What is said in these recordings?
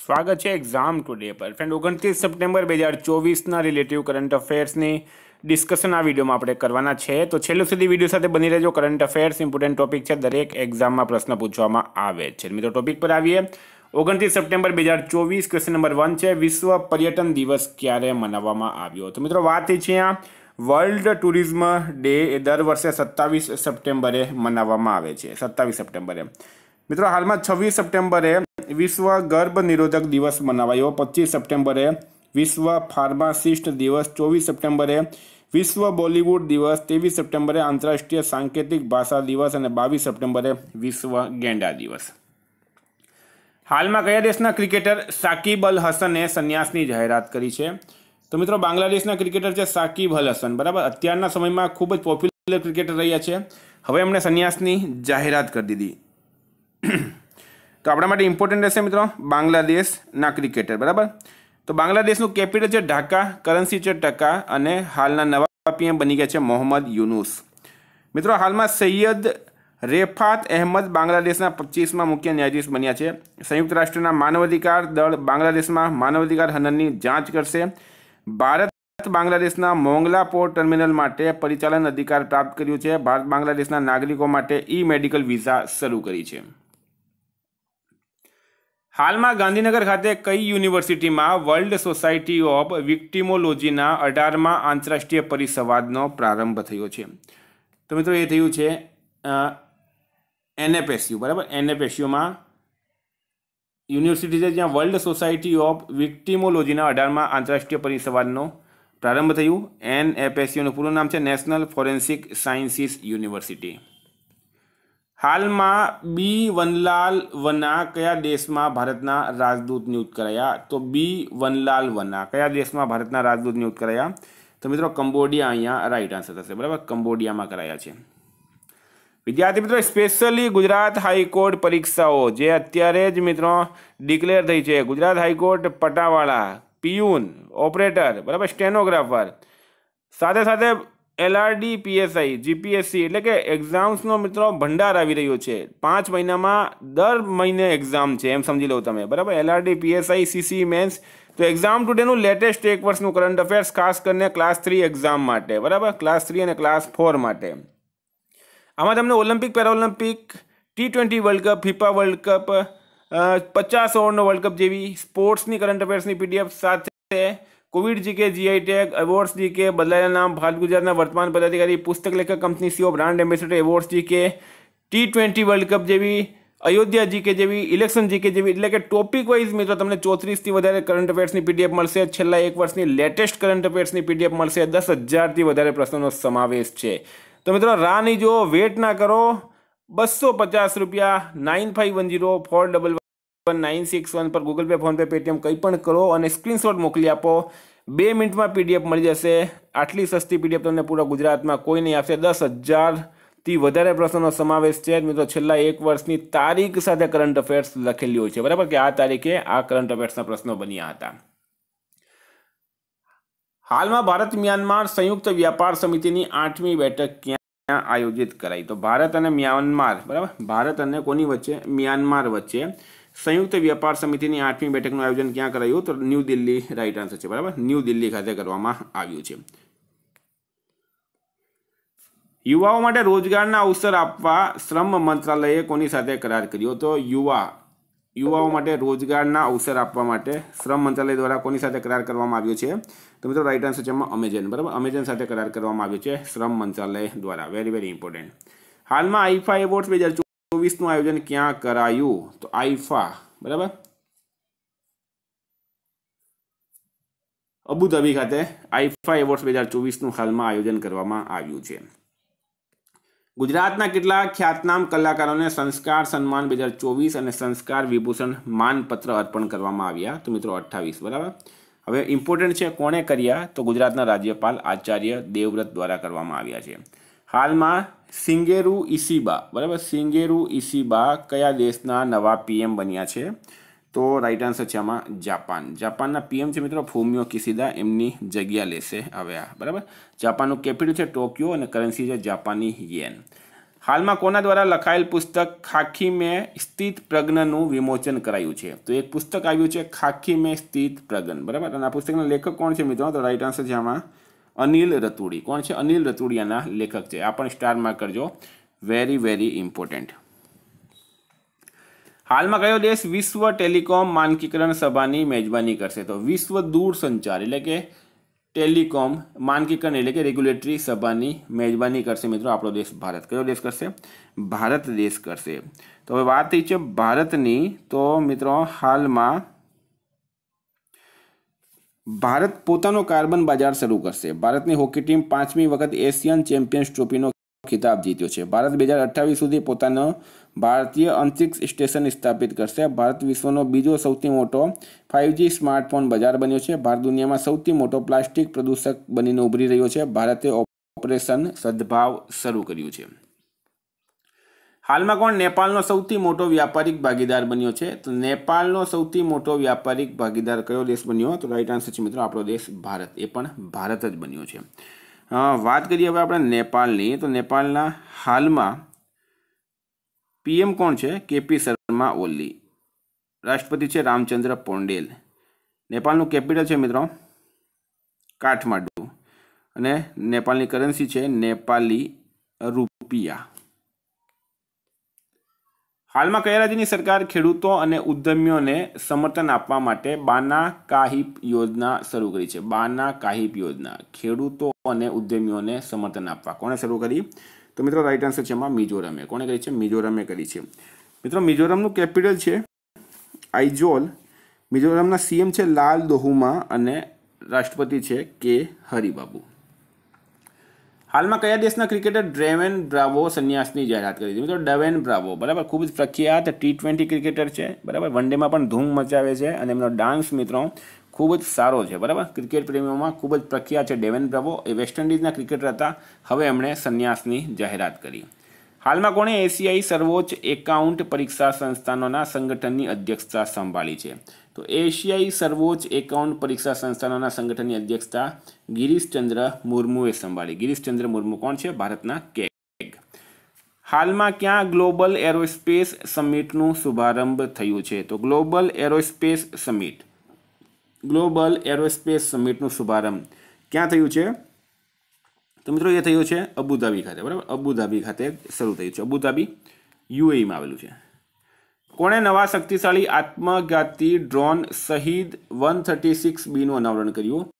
સ્વાગત છે exam today પર ફ્રેન્ડ ઓગણત્રીસ સપ્ટેમ્બર બે હજાર ચોવીસના રિલેટિવ કરંટ અફેર્સની ડિસ્કશન આ વિડીયોમાં આપણે કરવાના છે તો છેલ્લું સુધી વિડીયો સાથે બની રહેજો કરંટ અફેર્સ ઇમ્પોર્ટન્ટ ટોપિક છે દરેક એક્ઝામમાં પ્રશ્ન પૂછવામાં આવે છે મિત્રો ટોપિક પર આવીએ ઓગણત્રીસ સપ્ટેમ્બર બે હજાર ચોવીસ ક્વેશ્ચન નંબર વન છે વિશ્વ પર્યટન દિવસ ક્યારે મનાવવામાં આવ્યો તો મિત્રો વાત એ છે આ વર્લ્ડ ટુરિઝમ ડે એ દર વર્ષે સત્તાવીસ સપ્ટેમ્બરે મનાવવામાં આવે છે સત્તાવીસ સપ્ટેમ્બરે મિત્રો હાલમાં છવ્વીસ સપ્ટેમ્બરે વિશ્વ ગર્ભ નિરોધક દિવસ મનાવાયો પચીસ સપ્ટેમ્બરે વિશ્વ ફાર્માસિસ્ટ દિવસ ચોવીસ સપ્ટેમ્બરે વિશ્વ બોલિવૂડ દિવસ ત્રેવીસ સપ્ટેમ્બરે આંતરરાષ્ટ્રીય સાંકેતિક ભાષા દિવસ અને બાવીસ સપ્ટેમ્બરે વિશ્વ ગેંડા દિવસ હાલમાં કયા દેશના ક્રિકેટર સાકિબ અલ હસને સંન્યાસની જાહેરાત કરી છે તો મિત્રો બાંગ્લાદેશના ક્રિકેટર છે સાકિબ અલ હસન બરાબર અત્યારના સમયમાં ખૂબ જ પોપ્યુલર ક્રિકેટર રહ્યા છે હવે એમણે સંન્યાસની જાહેરાત કરી દીધી તો આપણા માટે ઇમ્પોર્ટન્ટ રહેશે મિત્રો બાંગ્લાદેશના ક્રિકેટર બરાબર તો બાંગ્લાદેશનું કેપિટલ છે ઢાકા કરન્સી છે ટકા અને હાલના નવા પીએમ બની ગયા છે મોહમ્મદ યુનુસ મિત્રો હાલમાં સૈયદ રેફાત અહેમદ બાંગ્લાદેશના પચીસમાં મુખ્ય ન્યાયાધીશ બન્યા છે સંયુક્ત રાષ્ટ્રના માનવાધિકાર દળ બાંગ્લાદેશમાં માનવાધિકાર હનનની જાંચ કરશે ભારત બાંગ્લાદેશના મોંગલા પોર્ટ ટર્મિનલ માટે પરિચાલન અધિકાર પ્રાપ્ત કર્યું છે ભારત બાંગ્લાદેશના નાગરિકો માટે ઈ મેડિકલ વિઝા શરૂ કરી છે હાલમાં ગાંધીનગર ખાતે કઈ યુનિવર્સિટીમાં વર્લ્ડ સોસાયટી ઓફ વિક્ટિમોલોજીના અઢારમાં આંતરરાષ્ટ્રીય પરિસંવાદનો પ્રારંભ થયો છે તો મિત્રો એ થયું છે એનએપેસ્યુ બરાબર એનએપેસ્યુમાં યુનિવર્સિટી છે જ્યાં વર્લ્ડ સોસાયટી ઓફ વિક્ટિમોલોજીના અઢારમાં આંતરરાષ્ટ્રીય પરિસંવાદનો પ્રારંભ થયું એનએપેસ્યુનું પૂરું નામ છે નેશનલ ફોરેન્સિક સાયન્સીસ યુનિવર્સિટી હાલમાં બી વનલાલ વના કયા દેશમાં ભારતના રાજદૂત નિયુક્ત કરાયા તો બી વનલાલ વના કયા દેશમાં ભારતના રાજદૂત નિયુક્ત કરાયા તો મિત્રો કંબોડિયા અહીંયા રાઈટ આન્સર થશે બરાબર કંબોડિયામાં કરાયા છે વિદ્યાર્થી મિત્રો સ્પેશિયલી ગુજરાત હાઈકોર્ટ પરીક્ષાઓ જે અત્યારે જ મિત્રો ડિક્લેર થઈ છે ગુજરાત હાઈકોર્ટ પટાવાળા પિયુન ઓપરેટર બરાબર સ્ટેનોગ્રાફર સાથે સાથે એલઆરડી પીએસઆઈ જીપીએસસી એટલે કે એક્ઝામ્સનો મિત્રો ભંડાર આવી રહ્યો છે પાંચ મહિનામાં દર મહિને એક્ઝામ છે એમ સમજી લો તમે બરાબર એલઆરડી પીએસઆઈ સીસી મેન્સ તો એક્ઝામ ટુડેનું લેટેસ્ટ એક વર્ષનું કરંટ અફેર્સ ખાસ કરીને ક્લાસ થ્રી એક્ઝામ માટે બરાબર ક્લાસ થ્રી અને ક્લાસ ફોર માટે આમાં તમને Olympic paralympic T twenty world cup FIFA world cup પચાસ ઓવરનો વર્લ્ડ કપ જેવી સ્પોર્ટ્સની કરંટ અફેર્સની પીડીએફ સાથે covid GK GI tech awards GK બદલાયેલા નામ ભારત ગુજરાતના વર્તમાન પદાધિકારી પુસ્તક લેખક company CEO brand ambassador awards GK T twenty world cup જેવી અયોધ્યા જીકે જેવી ઇલેક્શન જીકે જેવી એટલે કે ટોપિક વાઇઝ મિત્રો તમને ચોત્રીસથી વધારે કરંટ અફેર્સની પીડીએફ મળશે છેલ્લા એક વર્ષની લેટેસ્ટ કરંટ અફેર્સની પીડીએફ મળશે દસ હજારથી વધારે પ્રશ્નોનો સમાવેશ છે તો મિત્રો રાહ નહીં જુઓ વેટ ના કરો બસો પચાસ રૂપિયા nine five one zero four double ત્રેપન નાઇન સિક્સ વન પર ગૂગલ પે ફોનપે પેટીએમ કંઈ પણ કરો અને સ્ક્રીનશોટ મોકલી આપો બે મિનિટમાં પીડીએફ મળી જશે આટલી સસ્તી પીડીએફ તમને પૂરા ગુજરાતમાં કોઈ નહીં આપશે દસ હજારથી વધારે પ્રશ્નોનો સમાવેશ છે મિત્રો છેલ્લા એક વર્ષની તારીખ સાથે કરંટ અફેર્સ લખેલી હોય છે બરાબર કે આ તારીખે આ કરંટ અફેર્સના પ્રશ્નો બન્યા હતા હાલમાં ભારત મ્યાનમાર સંયુક્ત વ્યાપાર સમિતિની આઠમી બેઠક ક્યાં આયોજિત કરાઈ તો ભારત અને મ્યાનમાર બરાબર ભારત અને કોની વચ્ચે મ્યાનમાર વચ્ચે સંયુક્ત વ્યાપાર સમિતિની આઠમી બેઠકનું આયોજન ક્યાં કરાયું તો ન્યૂ દિલ્હી રાઇટ આન્સર છે બરાબર ન્યૂ દિલ્હી ખાતે કરવામાં આવ્યું છે યુવાઓ માટે રોજગારના અવસર આપવા શ્રમ મંત્રાલયે કોની સાથે કરાર કર્યો તો યુવા યુવાઓ માટે રોજગારના અવસર આપવા માટે શ્રમ મંત્રાલય દ્વારા કોની સાથે કરાર કરવામાં આવ્યો છે તો મિત્રો રાઇટ આન્સર છે અમેઝન બરાબર અમેઝન સાથે કરાર કરવામાં આવ્યો છે શ્રમ મંત્રાલય દ્વારા વેરી વેરી ઇમ્પોર્ટન્ટ હાલમાં આઈફા એવોર્ડ બે ચોવીસનું આયોજન ક્યાં કરાયું તો આઈફા બરાબર અબુધાબી ખાતે આઈફા એવોર્ડ્સ બે હજાર ચોવીસનું હાલમાં આયોજન કરવામાં આવ્યું છે ગુજરાતના કેટલા ખ્યાતનામ કલાકારોને સંસ્કાર સન્માન બે હજાર ચોવીસ અને સંસ્કાર વિભૂષણ માનપત્ર અર્પણ કરવામાં આવ્યા તો મિત્રો અઠ્ઠાવીસ બરાબર હવે ઇમ્પોર્ટન્ટ છે કોણે કર્યા તો ગુજરાતના રાજ્યપાલ આચાર્ય દેવવ્રત દ્વારા કરવામાં આવ્યા છે હાલમાં સિંગેરુ ઇસીબા બરાબર સિંગેરુ ઇસીબા કયા દેશના નવા પીએમ બન્યા છે તો રાઈટ આન્સર છે આમાં જાપાન જાપાનના પીએમ છે મિત્રો ફોમિયો કિસિદા એમની જગ્યા લેશે હવે આ બરાબર જાપાનનું કેપિટલ છે ટોક્યો અને કરન્સી છે જાપાની યેન હાલમાં કોના દ્વારા લખાયેલ પુસ્તક ખાખી મેં સ્થિત પ્રજ્ઞનું વિમોચન કરાયું છે તો એક પુસ્તક આવ્યું છે ખાખી મેં સ્થિત પ્રજ્ઞ બરાબર અને આ પુસ્તકના લેખક કોણ છે મિત્રો તો રાઈટ આન્સર છે આમાં અનિલ રતુડી કોણ છે અનિલ રતુડિયાના લેખક છે આ પણ સ્ટારમાં કરજો વેરી વેરી ઇમ્પોર્ટન્ટ હાલમાં કયો દેશ વિશ્વ ટેલિકોમ માનકીકરણ સભાની મેજબાની કરશે તો વિશ્વ દૂરસંચાર એટલે કે ટેલિકોમ માનકીકરણ એટલે કે રેગ્યુલેટરી સભાની મેજબાની કરશે મિત્રો આપણો દેશ ભારત કયો દેશ કરશે ભારત દેશ કરશે તો હવે વાત થઈ છે ભારતની તો મિત્રો હાલમાં ભારત પોતાનો કાર્બન બજાર શરૂ કરશે ભારતની હોકી ટીમ પાંચમી વખત એશિયન ચેમ્પિયન્સ ટ્રોફીનો ખિતાબ જીત્યો છે ભારત બે હજાર અઠ્ઠાવીસ સુધી પોતાનો ભારતીય અંતરિક્ષ સ્ટેશન સ્થાપિત કરશે ભારત વિશ્વનો બીજો સૌથી મોટો ફાઇવજી સ્માર્ટફોન બજાર બન્યો છે ભારત દુનિયામાં સૌથી મોટો પ્લાસ્ટિક પ્રદૂષક બનીને ઉભરી રહ્યો છે ભારતે ઓપરેશન સદભાવ શરૂ કર્યું છે હાલમાં કોણ નેપાળનો સૌથી મોટો વ્યાપારિક ભાગીદાર બન્યો છે તો નેપાળનો સૌથી મોટો વ્યાપારિક ભાગીદાર કયો દેશ બન્યો તો રાઈટ આન્સર છે મિત્રો આપણો દેશ ભારત એ પણ ભારત જ બન્યો છે વાત કરીએ હવે આપણે નેપાળની તો નેપાળના હાલમાં પીએમ કોણ છે કેપી શર્મા ઓલી રાષ્ટ્રપતિ છે રામચંદ્ર પોંડેલ નેપાળનું કેપિટલ છે મિત્રો કાઠમાંડુ અને નેપાળની કરન્સી છે નેપાલી રૂપિયા હાલમાં કયા રાજ્યની સરકાર ખેડૂતો અને ઉદ્યમીઓને સમર્થન આપવા માટે બાના કાહિપ યોજના શરૂ કરી છે બાના કાહિપ યોજના ખેડૂતો અને ઉદ્યમીઓને સમર્થન આપવા કોણે શરૂ કરી તો મિત્રો રાઈટ આન્સર છે એમાં મિઝોરમે કોણે કરી છે મિઝોરમે કરી છે મિત્રો મિઝોરમનું કેપિટલ છે આઇઝોલ મિઝોરમના સીએમ છે લાલ દોહુમા અને રાષ્ટ્રપતિ છે કે હરિબાબુ હાલમાં કયા દેશના ક્રિકેટર ડ્રેવેન બ્રાવો સંન્યાસની જાહેરાત કરી હતી તો ડવેન બ્રાવો બરાબર ખૂબ જ પ્રખ્યાત ટી ટ્વેન્ટી ક્રિકેટર છે બરાબર વનડેમાં પણ ધૂમ મચાવે છે અને એમનો ડાન્સ મિત્રો ખૂબ જ સારો છે બરાબર ક્રિકેટ પ્રેમીઓમાં ખૂબ જ પ્રખ્યાત છે ડેવેન બ્રાવો એ વેસ્ટ ઇન્ડિઝના ક્રિકેટર હતા હવે એમણે સંન્યાસની જાહેરાત કરી હાલમાં કોણે એશિયાઈ સર્વોચ્ચ એકાઉન્ટ પરીક્ષા સંસ્થાનોના સંગઠનની અધ્યક્ષતા સંભાળી છે તો એશિયાઈ સર્વોચ્ચ એકાઉન્ટ પરીક્ષા સંસ્થાનોના સંગઠનની અધ્યક્ષતા ગિરીશચંદ્ર મુર્મુએ સંભાળી ગિરીશચંદ્ર મુર્મુ કોણ છે ભારતના કેગ હાલમાં ક્યાં ગ્લોબલ એરોસ્પેસ સમિટનું શુભારંભ થયું છે તો global aerospace summit global aerospace સમિટનું શુભારંભ ક્યાં થયું છે તો મિત્રો એ થયું છે અબુધાબી ખાતે બરાબર અબુધાબી ખાતે શરૂ થયું છે અબુધાબી યુએમાં આવેલું છે કોણે નવા શક્તિશાળી આત્મઘાતી ડ્રોન શહીદ વન થર્ટી સિક્સ બીનું અનાવરણ કર્યું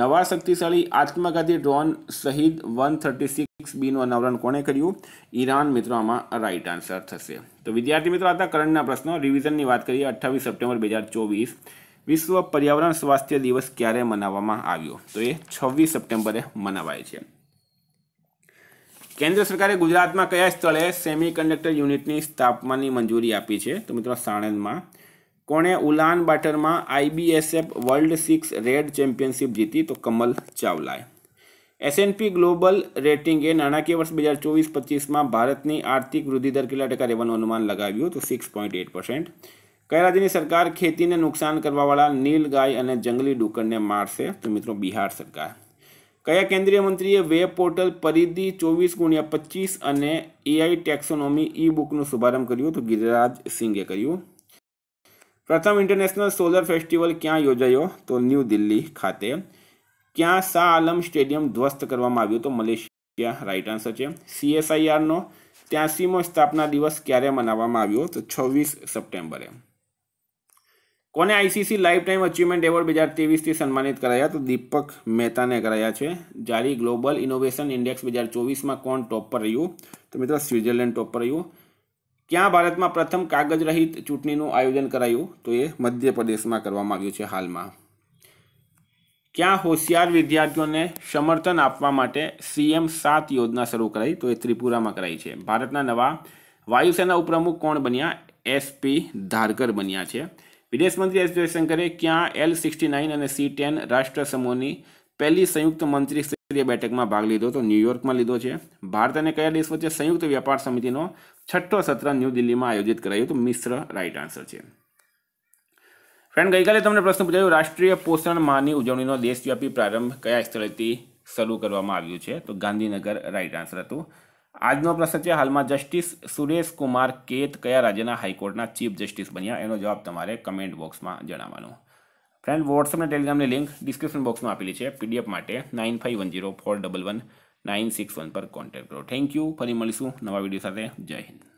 નવા શક્તિશાળી આત્મઘાતી ડ્રોન શહીદ વન થર્ટી સિક્સ બીનું અનાવરણ કોણે કર્યું ઈરાન મિત્રો આમાં રાઇટ આન્સર થશે તો વિદ્યાર્થી મિત્રો હતા કરંટના પ્રશ્નો રિવિઝનની વાત કરીએ અઠ્ઠાવીસ સપ્ટેમ્બર બે હજાર ચોવીસ વિશ્વ પર્યાવરણ સ્વાસ્થ્ય દિવસ ક્યારે મનાવવામાં આવ્યો તો એ છવ્વીસ સપ્ટેમ્બરે મનાવાય છે કેન્દ્ર સરકારે ગુજરાતમાં કયા સ્થળે સેમી કન્ડક્ટર યુનિટની સ્થાપવાની મંજૂરી આપી છે તો મિત્રો સાણંદમાં કોણે ઉલાન બાટરમાં IBSF world six red championship જીતી તો કમલ ચાવલાએ એસએનપી ગ્લોબલ રેટિંગે નાણાકીય વર્ષ બે હજાર ચોવીસ પચીસમાં ભારતની આર્થિક વૃદ્ધિ દર કેટલા ટકા રહેવાનું અનુમાન લગાવ્યું તો સિક્સ પોઈન્ટ એટ પર્સન્ટ કયા રાજ્યની સરકાર ખેતીને નુકસાન કરવાવાળા નીલ ગાય અને જંગલી ડુક્કરને મારશે તો મિત્રો બિહાર સરકાર કયા કેન્દ્રીય મંત્રીએ વેબ પોર્ટલ પરિધિ ચોવીસ ગુણ્યા પચીસ અને એઆઈ ટેક્સોનોમી ઈ બુકનો શુભારંભ કર્યો તો ગિરિરાજ સિંઘે કર્યું પ્રથમ ઇન્ટરનેશનલ સોલર ફેસ્ટિવલ ક્યાં યોજાયો તો ન્યૂ દિલ્હી ખાતે ક્યાં શાહ આલમ સ્ટેડિયમ ધ્વસ્ત કરવામાં આવ્યું તો મલેશિયા રાઇટ આન્સર છે સીએસઆઈઆરનો ત્યાંસીમો સ્થાપના દિવસ ક્યારે મનાવવામાં આવ્યો તો છવ્વીસ સપ્ટેમ્બરે કોને ICC life time achievement award બે હજાર ત્રેવીસથી સન્માનિત કરાયા તો દીપક મહેતાને કરાયા છે જારી ગ્લોબલ ઇનોવેશન ઇન્ડેક્સ બે હજાર ચોવીસમાં કોણ ટોપ પર રહ્યું તો મિત્રો સ્વિટ્ઝરલેન્ડ ટોપ પર રહ્યું ક્યાં ભારતમાં પ્રથમ કાગજ રહિત ચૂંટણીનું આયોજન કરાયું તો એ મધ્યપ્રદેશમાં કરવામાં આવ્યું છે હાલમાં ક્યાં હોશિયાર વિદ્યાર્થીઓને સમર્થન આપવા માટે સીએમ સાત યોજના શરૂ કરાઈ તો એ ત્રિપુરામાં કરાઈ છે ભારતના નવા વાયુસેના ઉપપ્રમુખ કોણ બન્યા એસપી ધારકર બન્યા છે વિદેશ મંત્રી એસ જયશંકરે ક્યાં એલ સિક્સટી નાઇન અને સી ટેન રાષ્ટ્ર સમૂહની પહેલી સંયુક્ત મંત્રી મંત્રીસ્તરીય બેઠકમાં ભાગ લીધો તો ન્યૂયોર્કમાં લીધો છે ભારત અને કયા દેશ વચ્ચે સંયુક્ત વ્યાપાર સમિતિનો છઠ્ઠો સત્ર ન્યૂ દિલ્હીમાં આયોજિત કરાયું હતું મિશ્ર રાઇટ આન્સર છે ફ્રેન્ડ ગઈકાલે તમને પ્રશ્ન પૂછાયો રાષ્ટ્રીય પોષણ માહની ઉજવણીનો દેશવ્યાપી પ્રારંભ કયા સ્થળેથી શરૂ કરવામાં આવ્યું છે તો ગાંધીનગર રાઇટ આન્સર હતું આજનો પ્રસંગ છે હાલમાં જસ્ટિસ સુરેશ કુમાર કેત કયા રાજ્યના હાઈકોર્ટના ચીફ જસ્ટિસ બન્યા એનો જવાબ તમારે કમેન્ટ બોક્સમાં જણાવવાનું ફ્રેન્ડ વોટ્સઅપ અને ટેલિગ્રામની લિંક ડિસ્ક્રિપ્શન બોક્સમાં આપેલી છે પીડીએફ માટે nine five one zero four double one nine six one પર કોન્ટેક્ટ કરો થેન્ક યુ ફરી મળીશું નવા વિડીયો સાથે જય હિન્દ